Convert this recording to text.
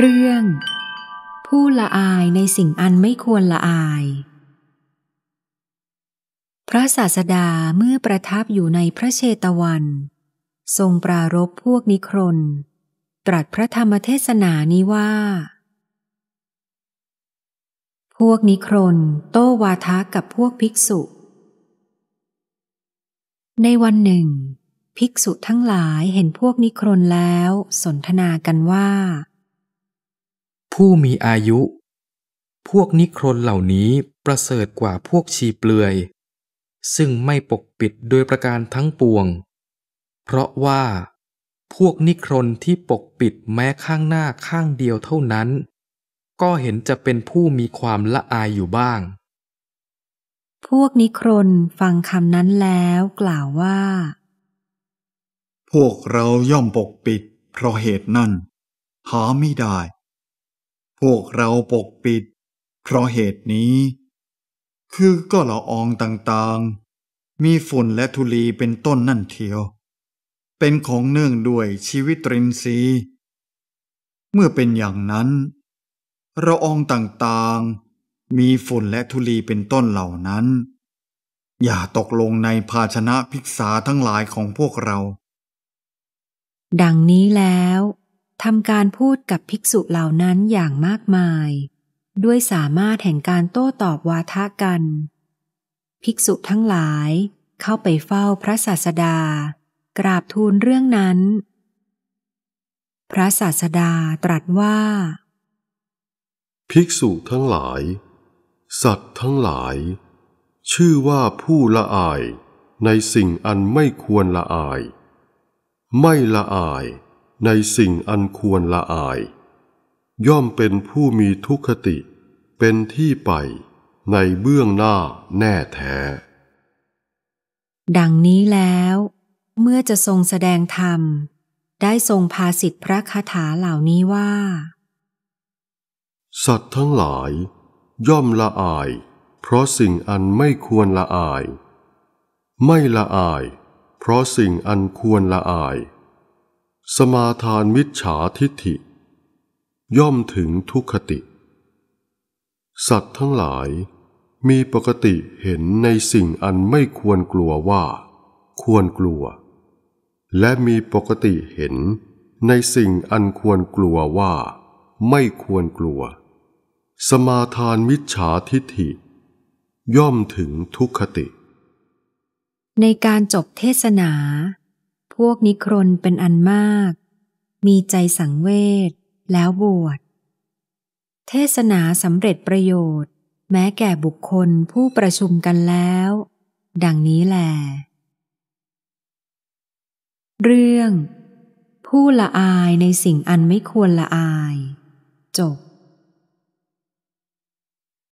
เรื่อง ผู้ละอายในสิ่งอันไม่ควรละอาย พระศาสดาเมื่อประทับอยู่ในพระเชตวัน ทรงปรารบพวกนิครนตรัสพระธรรมเทศนานี้ว่า พวกนิครนโต้วาทะกับพวกภิกษุ ในวันหนึ่ง ภิกษุทั้งหลายเห็นพวกนิครนแล้วสนทนากันว่าผู้มีอายุ พวกนิครนเหล่านี้ประเสริฐกว่าพวกชีเปลือย ซึ่งไม่ปกปิดโดยประการทั้งปวง เพราะว่า พวกนิครนที่ปกปิดแม้ข้างหน้าข้างเดียวเท่านั้นก็เห็นจะเป็นผู้มีความละอายอยู่บ้าง พวกนิครนฟังคำนั้นแล้วกล่าวว่า พวกเราย่อมปกปิดเพราะเหตุนั้นหาไม่ได้พวกเราปกปิด เพราะเหตุนี้ คือก็ละออง ต่างๆ มีฝุ่นและธุลีเป็นต้นนั่นเทียว เป็นของเนื่องด้วยชีวิตรินซีเมื่อเป็นอย่างนั้นละอองต่างๆ มีฝุ่นและธุลีเป็นต้นเหล่านั้น อย่าตกลงในภาชนะพิกษาทั้งหลายของพวกเรา ดังนี้แล้วทำการพูดกับภิกษุเหล่านั้นอย่างมากมาย ด้วยสามารถแห่งการโต้ตอบวาทะกัน ภิกษุทั้งหลายเข้าไปเฝ้าพระศาสดา กราบทูลเรื่องนั้น พระศาสดาตรัสว่า ภิกษุทั้งหลาย สัตว์ทั้งหลาย ชื่อว่าผู้ละอายในสิ่งอันไม่ควรละอาย ไม่ละอายในสิ่งอันควรละอาย ย่อมเป็นผู้มีทุคติเป็นที่ไปในเบื้องหน้าแน่แท้ ดังนี้แล้ว เมื่อจะทรงแสดงธรรมได้ทรงพาสิทธิพระคาถาเหล่านี้ว่า สัตว์ทั้งหลาย ย่อมละอาย เพราะสิ่งอันไม่ควรละอาย ไม่ละอาย เพราะสิ่งอันควรละอายสมาทานมิจฉาทิฏฐิ ย่อมถึงทุกขติ สัตว์ทั้งหลาย มีปกติเห็นในสิ่งอันไม่ควรกลัวว่า ควรกลัว และมีปกติเห็นในสิ่งอันควรกลัวว่าไม่ควรกลัว สมาทานมิจฉาทิฏฐิ ย่อมถึงทุกขติ ในการจบเทศนาพวกนิครนเป็นอันมาก มีใจสังเวชแล้วบวช เทศนาสำเร็จประโยชน์ แม้แก่บุคคลผู้ประชุมกันแล้ว ดังนี้แหลเรื่อง ผู้ละอายในสิ่งอันไม่ควรละอาย จบ